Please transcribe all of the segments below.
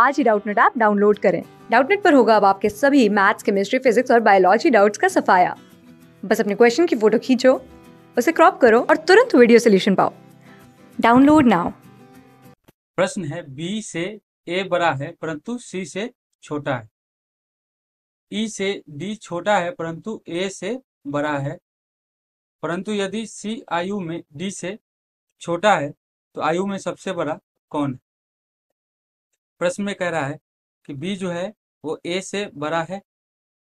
आज ही Doubtnut app download करें डाउटनेट पर होगा अब आपके सभी मैथ्स केमिस्ट्री फिजिक्स और बायोलॉजी डाउट्स का सफाया बस अपने क्वेश्चन की फोटो खींचो उसे क्रॉप करो और तुरंत वीडियो सोल्यूशन पाओ डाउनलोड नाउ प्रश्न है बी से ए बड़ा है परंतु सी से छोटा है ई e से डी छोटा है परंतु ए से बड़ा है परंतु यदि सी आयु में डी से छोटा है तो आयु में सबसे बड़ा कौन है प्रश्न में कह रहा है कि बी जो है वो ए से बड़ा है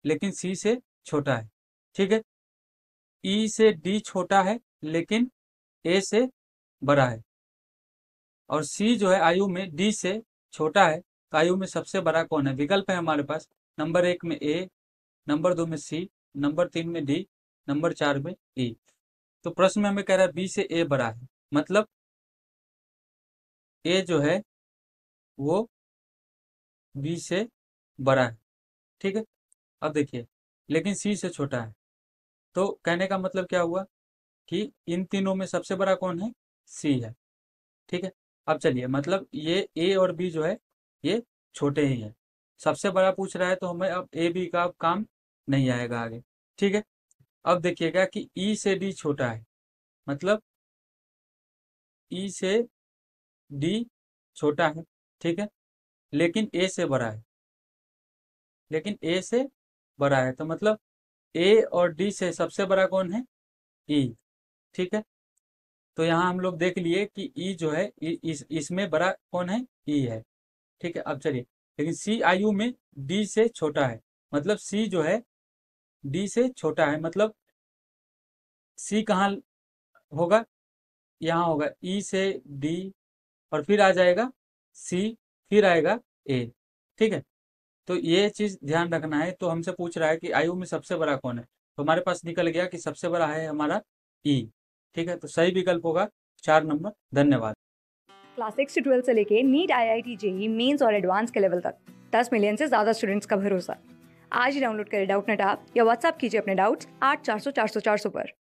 लेकिन सी से छोटा है ठीक है ई e से डी छोटा है लेकिन ए से बड़ा है और सी जो है आयु में डी से छोटा है तो आयु में सबसे बड़ा कौन है विकल्प है हमारे पास नंबर एक में ए नंबर दो में सी नंबर तीन में डी नंबर चार में ई e। तो प्रश्न में हमें कह रहा है बी से ए बड़ा है मतलब ए जो है वो बी से बड़ा है ठीक है अब देखिए लेकिन सी से छोटा है तो कहने का मतलब क्या हुआ कि इन तीनों में सबसे बड़ा कौन है सी है ठीक है अब चलिए मतलब ये ए और बी जो है ये छोटे ही है सबसे बड़ा पूछ रहा है तो हमें अब ए बी का अब काम नहीं आएगा आगे ठीक है अब देखिएगा कि ई से डी छोटा है मतलब ई से डी छोटा है ठीक है लेकिन ए से बड़ा है लेकिन ए से बड़ा है तो मतलब ए और डी से सबसे बड़ा कौन है ई e, ठीक है तो यहाँ हम लोग देख लिए कि ई e जो है इस इसमें बड़ा कौन है ई e है ठीक है अब चलिए लेकिन सी आई यू में डी से छोटा है मतलब सी जो है डी से छोटा है मतलब सी कहाँ होगा यहाँ होगा ई e से डी और फिर आ जाएगा सी फिर आएगा ए ठीक है तो ये चीज ध्यान रखना है तो हमसे पूछ रहा है कि आयु में सबसे बड़ा कौन है तो हमारे पास निकल गया कि सबसे बड़ा है हमारा ई e, ठीक है तो सही विकल्प होगा चार नंबर धन्यवाद क्लास सिक्स से ट्वेल्थ से लेके NEET I I T JEE mains और एडवांस के लेवल तक दस मिलियन से ज्यादा स्टूडेंट्स का भरोसा आज ही डाउनलोड करें डाउट नेट आप या व्हाट्सअप कीजिए अपने डाउट्स आठ चार सौ चार सौ चार सौ पर